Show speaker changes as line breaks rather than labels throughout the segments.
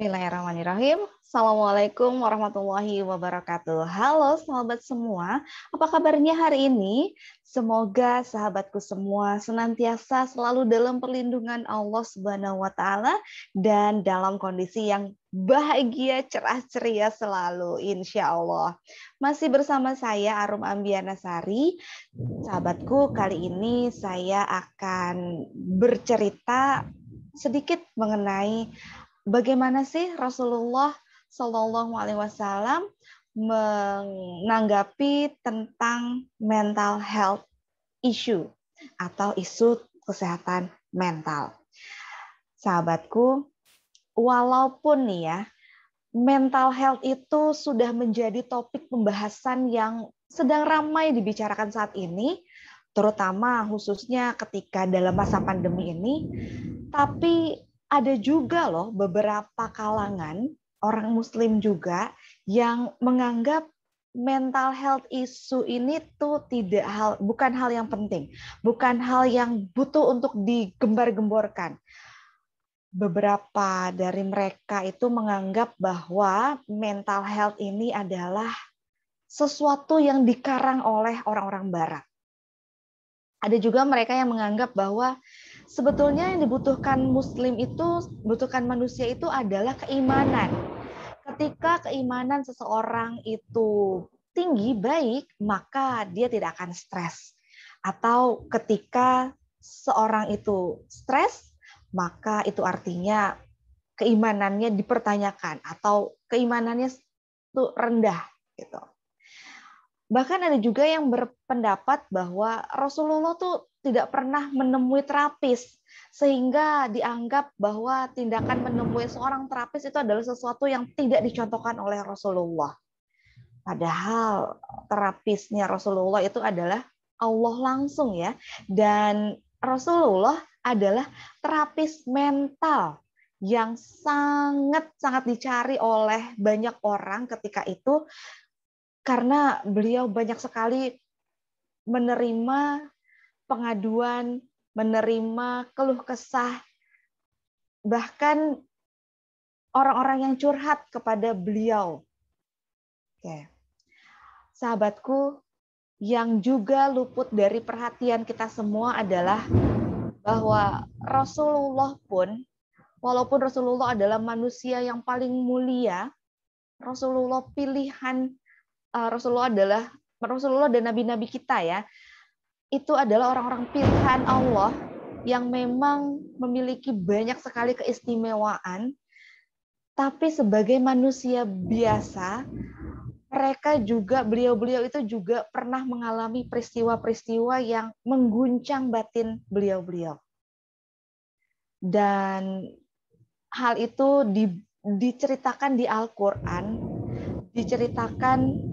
Bismillahirrahmanirrahim. Assalamualaikum warahmatullahi wabarakatuh. Halo sahabat semua, apa kabarnya hari ini? Semoga sahabatku semua senantiasa selalu dalam perlindungan Allah Subhanahu wa taala dan dalam kondisi yang bahagia, cerah, ceria selalu insya Allah. Masih bersama saya Arum Ambiana Sari. Sahabatku, kali ini saya akan bercerita sedikit mengenai bagaimana sih Rasulullah Shallallahu Alaihi Wasallam menanggapi tentang mental health issue atau isu kesehatan mental. Sahabatku, walaupun nih ya, mental health itu sudah menjadi topik pembahasan yang sedang ramai dibicarakan saat ini, terutama khususnya ketika dalam masa pandemi ini. Tapi ada juga loh beberapa kalangan orang Muslim juga yang menganggap mental health isu ini tuh tidak hal bukan hal yang penting, bukan hal yang butuh untuk digembar-gemborkan. Beberapa dari mereka itu menganggap bahwa mental health ini adalah sesuatu yang dikarang oleh orang-orang barat. Ada juga mereka yang menganggap bahwa sebetulnya yang dibutuhkan muslim itu, butuhkan manusia itu adalah keimanan. Ketika keimanan seseorang itu tinggi, baik, maka dia tidak akan stres. Atau ketika seorang itu stres, maka itu artinya keimanannya dipertanyakan atau keimanannya itu rendah gitu. Bahkan ada juga yang berpendapat bahwa Rasulullah tuh tidak pernah menemui terapis sehingga dianggap bahwa tindakan menemui seorang terapis itu adalah sesuatu yang tidak dicontohkan oleh Rasulullah. Padahal terapisnya Rasulullah itu adalah Allah langsung ya. Dan Rasulullah adalah terapis mental yang sangat-sangat dicari oleh banyak orang ketika itu karena beliau banyak sekali menerima pengaduan, menerima keluh kesah, bahkan orang-orang yang curhat kepada beliau. Oke. Sahabatku, yang juga luput dari perhatian kita semua adalah bahwa Rasulullah pun, walaupun Rasulullah adalah manusia yang paling mulia, Rasulullah pilihan eh, Rasulullah adalah Rasulullah dan nabi-nabi kita ya, itu adalah orang-orang pilihan Allah yang memang memiliki banyak sekali keistimewaan, tapi sebagai manusia biasa, mereka juga beliau-beliau itu juga pernah mengalami peristiwa-peristiwa yang mengguncang batin beliau-beliau. Dan hal itu di, diceritakan di Al-Qur'an, diceritakan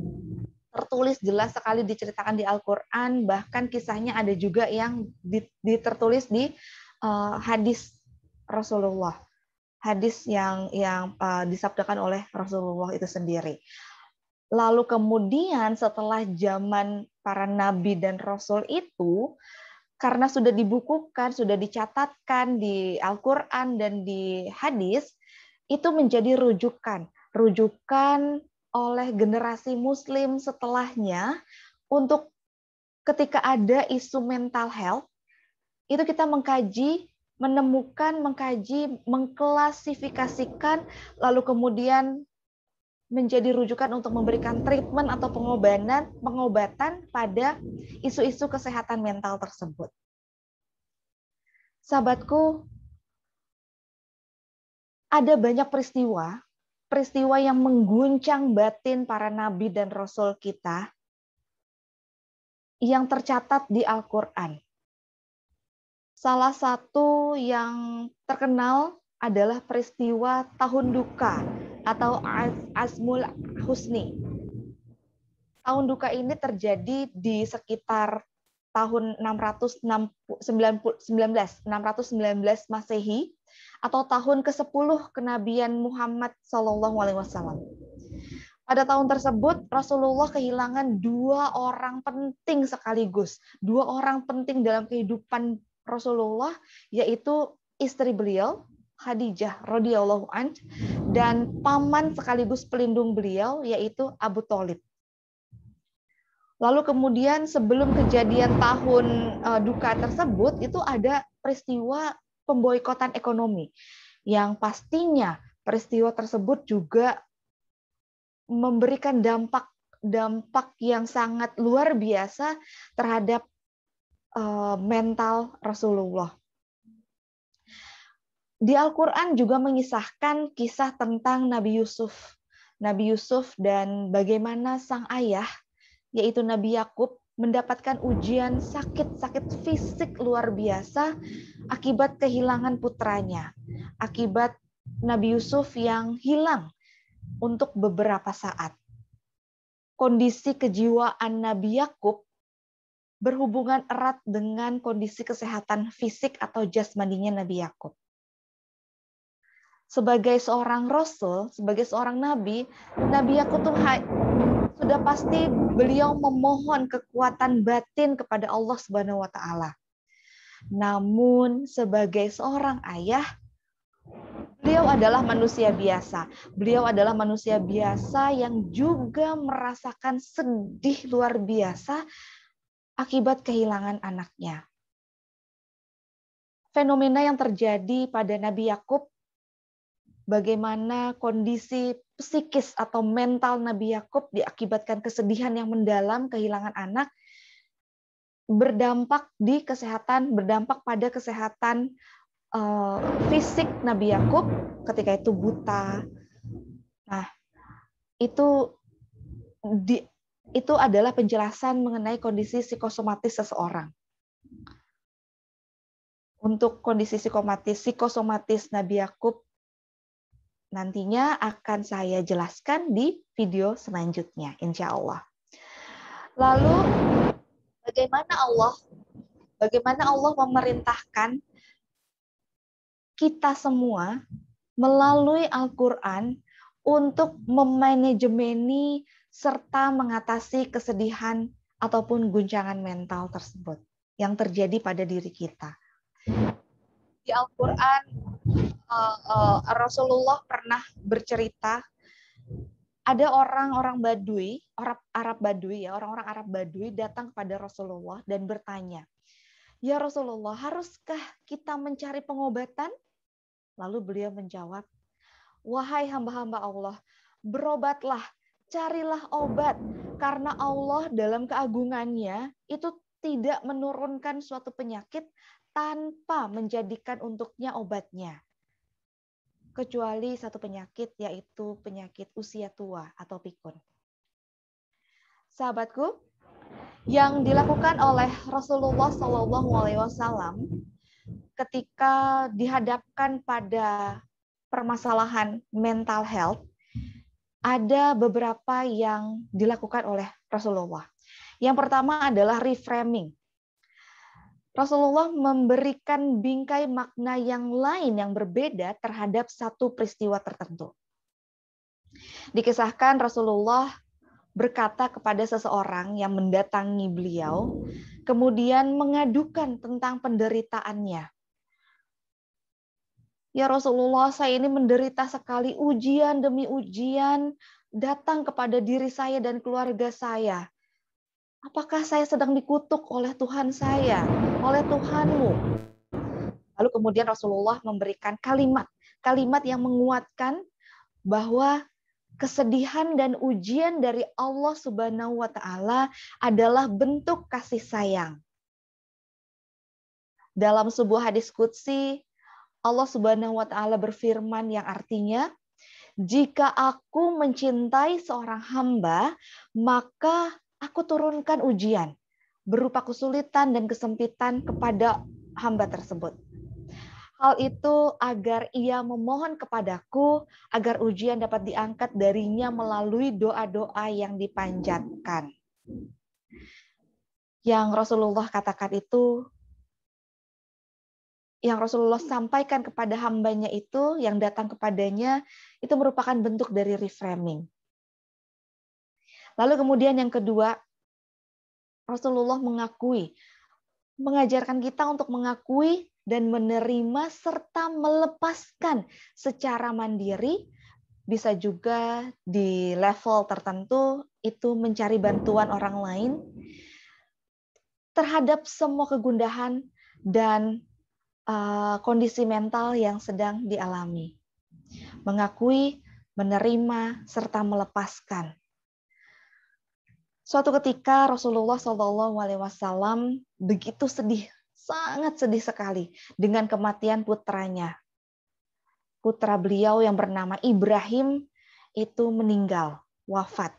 tertulis jelas sekali diceritakan di Al-Qur'an, bahkan kisahnya ada juga yang ditertulis di uh, hadis Rasulullah. Hadis yang yang uh, disabdakan oleh Rasulullah itu sendiri. Lalu kemudian setelah zaman para nabi dan rasul itu karena sudah dibukukan, sudah dicatatkan di Al-Qur'an dan di hadis itu menjadi rujukan, rujukan oleh generasi muslim setelahnya untuk ketika ada isu mental health itu kita mengkaji menemukan mengkaji mengklasifikasikan lalu kemudian menjadi rujukan untuk memberikan treatment atau pengobatan pengobatan pada isu-isu kesehatan mental tersebut. Sahabatku, ada banyak peristiwa peristiwa yang mengguncang batin para nabi dan rasul kita yang tercatat di Al-Quran. Salah satu yang terkenal adalah peristiwa tahun duka atau Asmul Husni. Tahun duka ini terjadi di sekitar tahun 619 619 Masehi atau tahun ke-10 kenabian Muhammad Shallallahu alaihi wasallam. Pada tahun tersebut Rasulullah kehilangan dua orang penting sekaligus, dua orang penting dalam kehidupan Rasulullah yaitu istri beliau Khadijah radhiyallahu an dan paman sekaligus pelindung beliau yaitu Abu Thalib. Lalu kemudian sebelum kejadian tahun eh, duka tersebut itu ada peristiwa pemboikotan ekonomi yang pastinya peristiwa tersebut juga memberikan dampak dampak yang sangat luar biasa terhadap eh, mental Rasulullah. Di Al-Quran juga mengisahkan kisah tentang Nabi Yusuf. Nabi Yusuf dan bagaimana sang ayah, yaitu Nabi Yakub, mendapatkan ujian sakit-sakit fisik luar biasa akibat kehilangan putranya, akibat Nabi Yusuf yang hilang untuk beberapa saat. Kondisi kejiwaan Nabi Yakub berhubungan erat dengan kondisi kesehatan fisik atau jasmaninya Nabi Yakub. Sebagai seorang rasul, sebagai seorang nabi, Nabi Yakub tuh sudah pasti beliau memohon kekuatan batin kepada Allah Subhanahu wa taala. Namun sebagai seorang ayah, beliau adalah manusia biasa. Beliau adalah manusia biasa yang juga merasakan sedih luar biasa akibat kehilangan anaknya. Fenomena yang terjadi pada Nabi Yakub bagaimana kondisi psikis atau mental Nabi Yakub diakibatkan kesedihan yang mendalam, kehilangan anak, berdampak di kesehatan, berdampak pada kesehatan uh, fisik Nabi Yakub ketika itu buta. Nah, itu di, itu adalah penjelasan mengenai kondisi psikosomatis seseorang. Untuk kondisi psikomatis, psikosomatis Nabi Yakub nantinya akan saya jelaskan di video selanjutnya, insya Allah. Lalu, bagaimana Allah bagaimana Allah memerintahkan kita semua melalui Al-Quran untuk memanajemeni serta mengatasi kesedihan ataupun guncangan mental tersebut yang terjadi pada diri kita. Di Al-Quran uh, uh, Rasulullah pernah bercerita ada orang-orang Badui, Arab Arab Badui ya, orang-orang Arab Badui datang kepada Rasulullah dan bertanya, "Ya Rasulullah, haruskah kita mencari pengobatan?" Lalu beliau menjawab, "Wahai hamba-hamba Allah, berobatlah, carilah obat karena Allah dalam keagungannya itu tidak menurunkan suatu penyakit tanpa menjadikan untuknya obatnya." kecuali satu penyakit yaitu penyakit usia tua atau pikun. Sahabatku, yang dilakukan oleh Rasulullah Shallallahu Alaihi Wasallam ketika dihadapkan pada permasalahan mental health ada beberapa yang dilakukan oleh Rasulullah. Yang pertama adalah reframing. Rasulullah memberikan bingkai makna yang lain yang berbeda terhadap satu peristiwa tertentu. Dikisahkan Rasulullah berkata kepada seseorang yang mendatangi beliau, kemudian mengadukan tentang penderitaannya. Ya Rasulullah, saya ini menderita sekali ujian demi ujian datang kepada diri saya dan keluarga saya. Apakah saya sedang dikutuk oleh Tuhan saya, oleh Tuhanmu? Lalu kemudian Rasulullah memberikan kalimat, kalimat yang menguatkan bahwa kesedihan dan ujian dari Allah Subhanahu wa taala adalah bentuk kasih sayang. Dalam sebuah hadis kutsi, Allah Subhanahu wa taala berfirman yang artinya, "Jika aku mencintai seorang hamba, maka aku turunkan ujian berupa kesulitan dan kesempitan kepada hamba tersebut. Hal itu agar ia memohon kepadaku agar ujian dapat diangkat darinya melalui doa-doa yang dipanjatkan. Yang Rasulullah katakan itu, yang Rasulullah sampaikan kepada hambanya itu, yang datang kepadanya, itu merupakan bentuk dari reframing. Lalu kemudian yang kedua, Rasulullah mengakui, mengajarkan kita untuk mengakui dan menerima serta melepaskan secara mandiri bisa juga di level tertentu itu mencari bantuan orang lain terhadap semua kegundahan dan eh, kondisi mental yang sedang dialami. Mengakui, menerima serta melepaskan. Suatu ketika Rasulullah SAW begitu sedih, sangat sedih sekali dengan kematian putranya. Putra beliau yang bernama Ibrahim itu meninggal, wafat.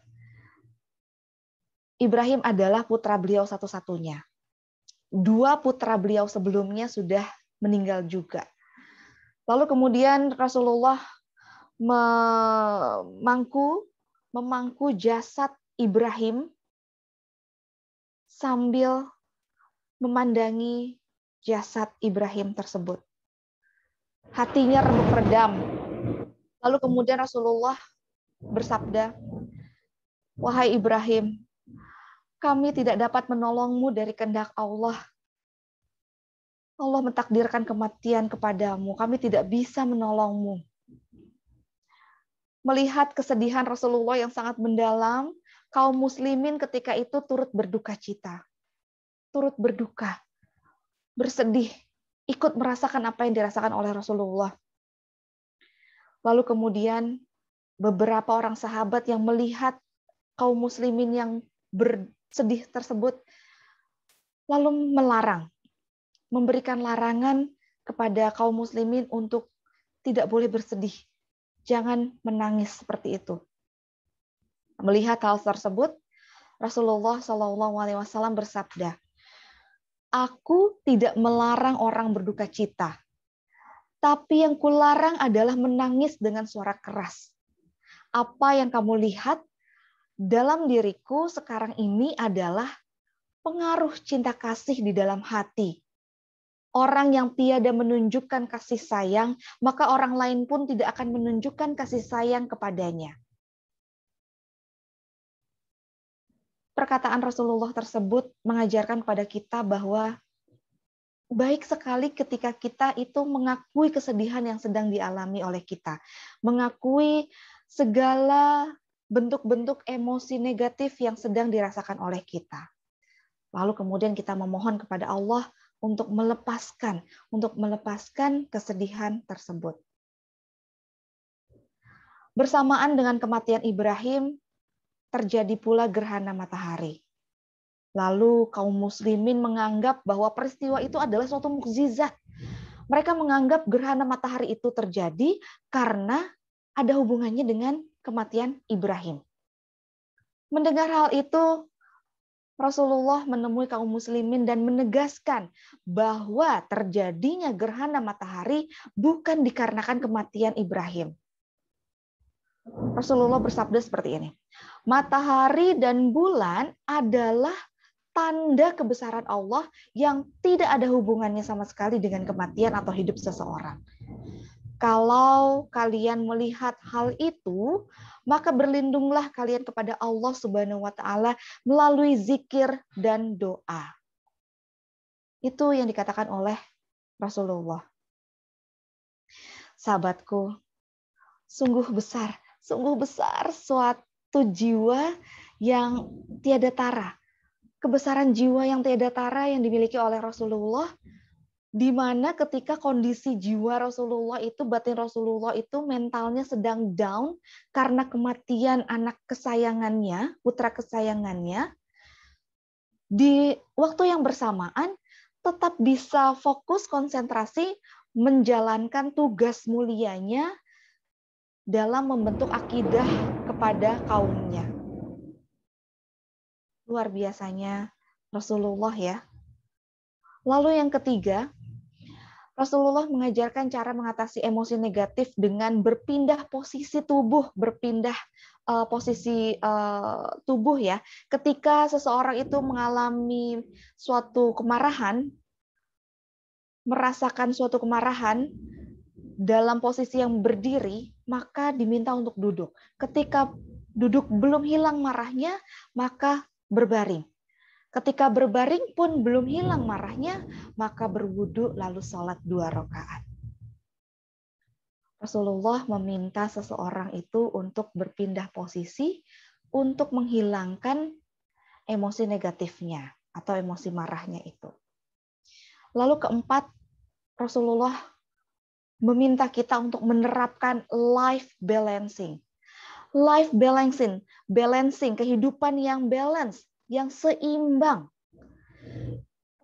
Ibrahim adalah putra beliau satu-satunya. Dua putra beliau sebelumnya sudah meninggal juga. Lalu kemudian Rasulullah memangku memangku jasad Ibrahim sambil memandangi jasad Ibrahim tersebut. Hatinya remuk redam. Lalu kemudian Rasulullah bersabda, "Wahai Ibrahim, kami tidak dapat menolongmu dari kehendak Allah. Allah mentakdirkan kematian kepadamu. Kami tidak bisa menolongmu." Melihat kesedihan Rasulullah yang sangat mendalam, kaum muslimin ketika itu turut berduka cita, turut berduka, bersedih, ikut merasakan apa yang dirasakan oleh Rasulullah. Lalu kemudian beberapa orang sahabat yang melihat kaum muslimin yang bersedih tersebut lalu melarang, memberikan larangan kepada kaum muslimin untuk tidak boleh bersedih, jangan menangis seperti itu. Melihat hal tersebut, Rasulullah Shallallahu Alaihi Wasallam bersabda, "Aku tidak melarang orang berduka cita, tapi yang kularang adalah menangis dengan suara keras. Apa yang kamu lihat dalam diriku sekarang ini adalah pengaruh cinta kasih di dalam hati. Orang yang tiada menunjukkan kasih sayang, maka orang lain pun tidak akan menunjukkan kasih sayang kepadanya. perkataan Rasulullah tersebut mengajarkan kepada kita bahwa baik sekali ketika kita itu mengakui kesedihan yang sedang dialami oleh kita, mengakui segala bentuk-bentuk emosi negatif yang sedang dirasakan oleh kita. Lalu kemudian kita memohon kepada Allah untuk melepaskan, untuk melepaskan kesedihan tersebut. Bersamaan dengan kematian Ibrahim, terjadi pula gerhana matahari. Lalu kaum muslimin menganggap bahwa peristiwa itu adalah suatu mukjizat. Mereka menganggap gerhana matahari itu terjadi karena ada hubungannya dengan kematian Ibrahim. Mendengar hal itu, Rasulullah menemui kaum muslimin dan menegaskan bahwa terjadinya gerhana matahari bukan dikarenakan kematian Ibrahim, Rasulullah bersabda seperti ini. Matahari dan bulan adalah tanda kebesaran Allah yang tidak ada hubungannya sama sekali dengan kematian atau hidup seseorang. Kalau kalian melihat hal itu, maka berlindunglah kalian kepada Allah Subhanahu wa taala melalui zikir dan doa. Itu yang dikatakan oleh Rasulullah. Sahabatku, sungguh besar Sungguh besar suatu jiwa yang tiada tara. Kebesaran jiwa yang tiada tara yang dimiliki oleh Rasulullah di mana ketika kondisi jiwa Rasulullah itu batin Rasulullah itu mentalnya sedang down karena kematian anak kesayangannya, putra kesayangannya. Di waktu yang bersamaan tetap bisa fokus konsentrasi menjalankan tugas mulianya dalam membentuk akidah kepada kaumnya. Luar biasanya Rasulullah ya. Lalu yang ketiga, Rasulullah mengajarkan cara mengatasi emosi negatif dengan berpindah posisi tubuh, berpindah uh, posisi uh, tubuh ya. Ketika seseorang itu mengalami suatu kemarahan, merasakan suatu kemarahan, dalam posisi yang berdiri, maka diminta untuk duduk. Ketika duduk belum hilang marahnya, maka berbaring. Ketika berbaring pun belum hilang marahnya, maka berwudu lalu sholat dua rakaat. Rasulullah meminta seseorang itu untuk berpindah posisi untuk menghilangkan emosi negatifnya atau emosi marahnya itu. Lalu keempat, Rasulullah meminta kita untuk menerapkan life balancing. Life balancing, balancing kehidupan yang balance, yang seimbang.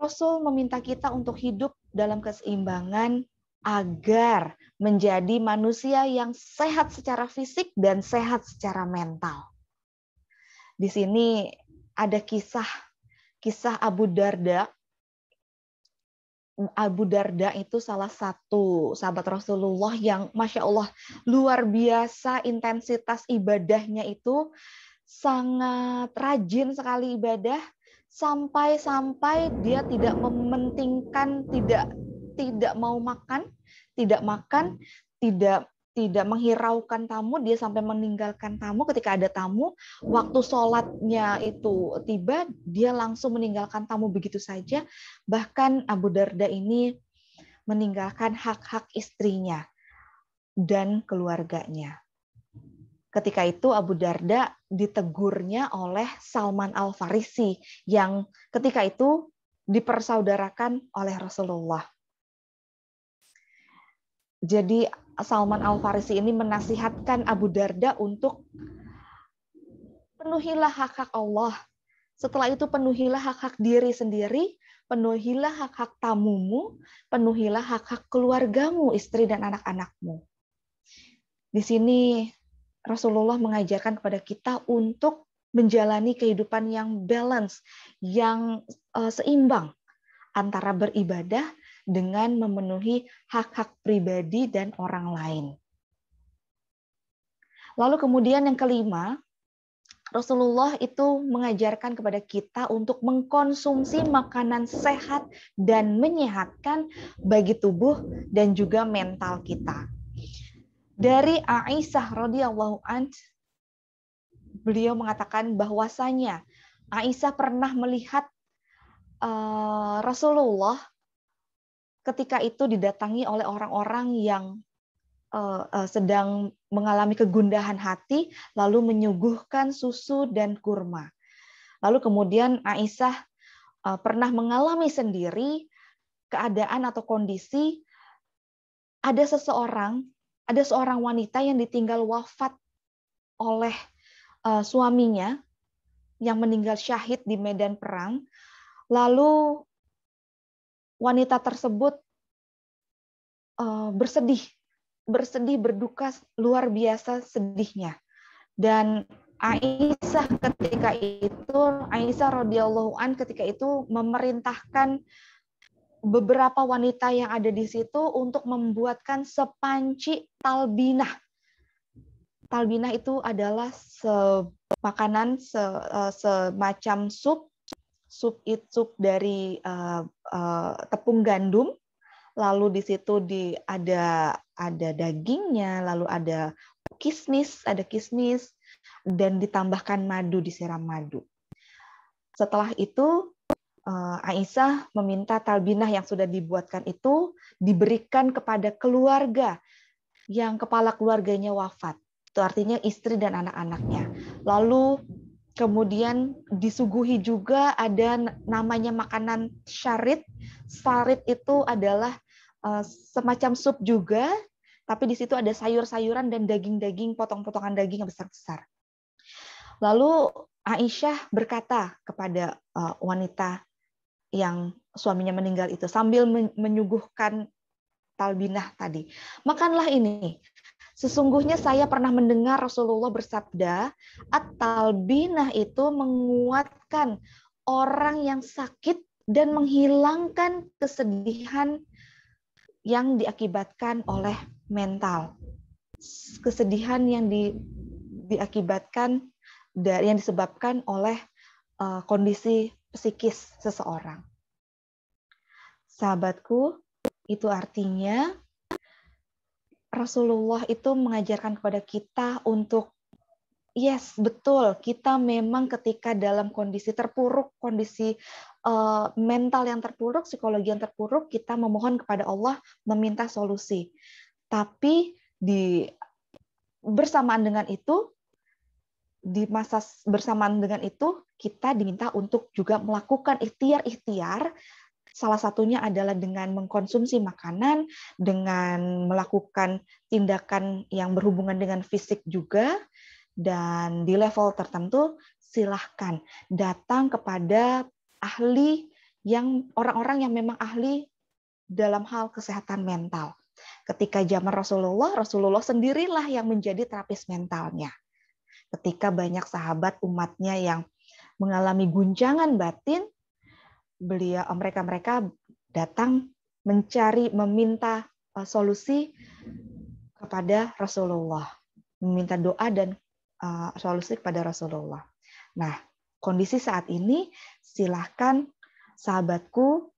Rasul meminta kita untuk hidup dalam keseimbangan agar menjadi manusia yang sehat secara fisik dan sehat secara mental. Di sini ada kisah kisah Abu Darda Mm, Abu Darda itu salah satu sahabat Rasulullah yang masya Allah luar biasa intensitas ibadahnya itu sangat rajin sekali ibadah sampai-sampai dia tidak mementingkan tidak tidak mau makan, tidak makan, tidak tidak menghiraukan tamu, dia sampai meninggalkan tamu ketika ada tamu, waktu sholatnya itu tiba, dia langsung meninggalkan tamu begitu saja. Bahkan Abu Darda ini meninggalkan hak-hak istrinya dan keluarganya. Ketika itu Abu Darda ditegurnya oleh Salman Al-Farisi yang ketika itu dipersaudarakan oleh Rasulullah. Jadi Salman Al Farisi ini menasihatkan Abu Darda untuk penuhilah hak-hak Allah. Setelah itu penuhilah hak-hak diri sendiri, penuhilah hak-hak tamumu, penuhilah hak-hak keluargamu, istri dan anak-anakmu. Di sini Rasulullah mengajarkan kepada kita untuk menjalani kehidupan yang balance, yang eh, seimbang antara beribadah dengan memenuhi hak-hak pribadi dan orang lain. Lalu kemudian yang kelima, Rasulullah itu mengajarkan kepada kita untuk mengkonsumsi makanan sehat dan menyehatkan bagi tubuh dan juga mental kita. Dari Aisyah radhiyallahu anha beliau mengatakan bahwasanya Aisyah pernah melihat uh, Rasulullah ketika itu didatangi oleh orang-orang yang uh, uh, sedang mengalami kegundahan hati, lalu menyuguhkan susu dan kurma. Lalu kemudian Aisyah uh, pernah mengalami sendiri keadaan atau kondisi ada seseorang, ada seorang wanita yang ditinggal wafat oleh uh, suaminya yang meninggal syahid di medan perang. Lalu wanita tersebut eh, bersedih, bersedih berduka luar biasa sedihnya. Dan Aisyah ketika itu, Aisyah radhiyallahu an ketika itu memerintahkan beberapa wanita yang ada di situ untuk membuatkan sepanci talbinah. Talbinah itu adalah se makanan se, eh, semacam sup sup sup dari uh, uh, tepung gandum lalu di situ di ada ada dagingnya lalu ada kismis ada kismis dan ditambahkan madu disiram madu setelah itu eh, Aisyah meminta talbinah yang sudah dibuatkan itu diberikan kepada keluarga yang kepala keluarganya wafat. Itu artinya istri dan anak-anaknya. Lalu Kemudian disuguhi juga ada namanya makanan syarit. Syarit itu adalah eh, semacam sup juga, tapi di situ ada sayur-sayuran dan daging-daging, potong-potongan daging yang besar-besar. Lalu Aisyah berkata kepada eh, wanita yang suaminya meninggal itu sambil menyuguhkan talbinah tadi. Makanlah ini, Sesungguhnya saya pernah mendengar Rasulullah bersabda, at-talbinah itu menguatkan orang yang sakit dan menghilangkan kesedihan yang diakibatkan oleh mental. Kesedihan yang di, diakibatkan dari yang disebabkan oleh uh, kondisi psikis seseorang. Sahabatku, itu artinya Rasulullah itu mengajarkan kepada kita untuk yes, betul, kita memang ketika dalam kondisi terpuruk, kondisi uh, mental yang terpuruk, psikologi yang terpuruk, kita memohon kepada Allah meminta solusi. Tapi di bersamaan dengan itu di masa bersamaan dengan itu kita diminta untuk juga melakukan ikhtiar-ikhtiar Salah satunya adalah dengan mengkonsumsi makanan, dengan melakukan tindakan yang berhubungan dengan fisik juga, dan di level tertentu silahkan datang kepada ahli yang orang-orang yang memang ahli dalam hal kesehatan mental. Ketika zaman Rasulullah, Rasulullah sendirilah yang menjadi terapis mentalnya. Ketika banyak sahabat umatnya yang mengalami guncangan batin, beliau eh, mereka mereka datang mencari meminta eh, solusi kepada Rasulullah, meminta doa dan eh, solusi kepada Rasulullah. Nah, kondisi saat ini silahkan sahabatku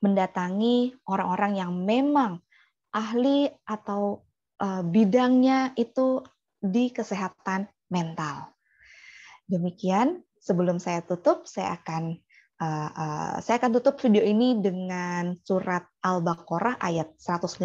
mendatangi orang-orang yang memang ahli atau bidangnya itu di kesehatan mental. Demikian, sebelum saya tutup, saya akan Eh, eh, saya akan tutup video ini dengan surat Al-Baqarah ayat 155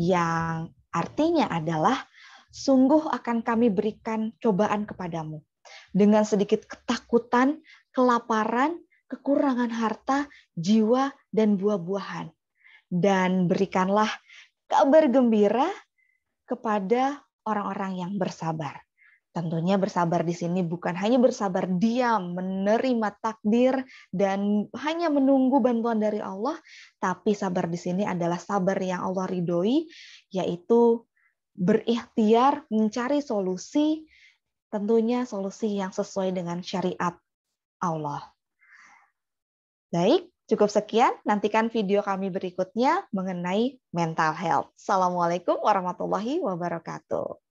yang artinya adalah sungguh akan kami berikan cobaan kepadamu dengan sedikit ketakutan, kelaparan, kekurangan harta, jiwa dan buah-buahan dan berikanlah kabar gembira kepada orang-orang yang bersabar. Tentunya bersabar di sini bukan hanya bersabar diam, menerima takdir dan hanya menunggu bantuan dari Allah, tapi sabar di sini adalah sabar yang Allah ridhoi, yaitu berikhtiar mencari solusi, tentunya solusi yang sesuai dengan syariat Allah. Baik, cukup sekian. Nantikan video kami berikutnya mengenai mental health. Assalamualaikum warahmatullahi wabarakatuh.